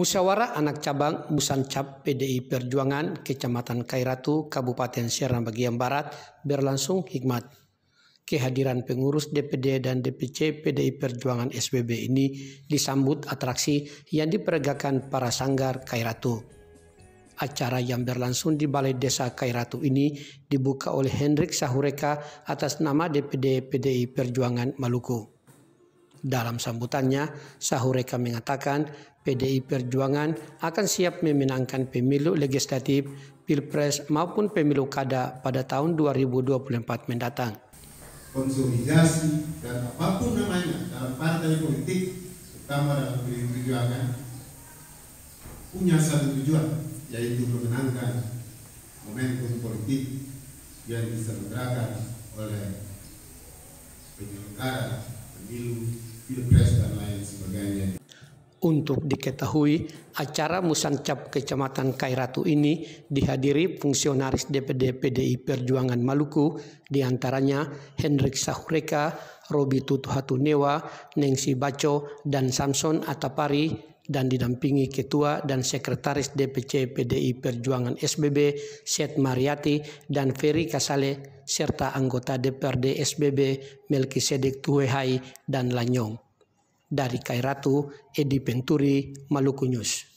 Musyawarah Anak Cabang Musancap PDI Perjuangan Kecamatan Kairatu Kabupaten Serang Bagian Barat berlangsung hikmat. Kehadiran pengurus DPD dan DPC PDI Perjuangan SBB ini disambut atraksi yang diperagakan para sanggar Kairatu. Acara yang berlangsung di Balai Desa Kairatu ini dibuka oleh Hendrik Sahureka atas nama DPD PDI Perjuangan Maluku. Dalam sambutannya, Sahureka mengatakan PDI Perjuangan akan siap memenangkan pemilu legislatif, pilpres maupun pemilu kada pada tahun 2024 mendatang. Konsolidasi dan apapun namanya dalam partai politik, terutama dalam PDI Perjuangan, punya satu tujuan, yaitu memenangkan momentum politik yang diselenggarakan oleh penyelenggara pemilu untuk diketahui, acara Musancap Kecamatan Kairatu ini dihadiri fungsionaris DPD PDI Perjuangan Maluku, diantaranya Hendrik Sahureka, Robi Tutuhatunewa, Nengsi Baco, dan Samson Atapari dan didampingi Ketua dan Sekretaris DPC PDI Perjuangan SBB Set Mariati dan Ferry Kasale serta anggota DPRD SBB Melki Sedek Tuehai dan Lanyong. Dari Kairatu, Edi Penturi, Maluku News.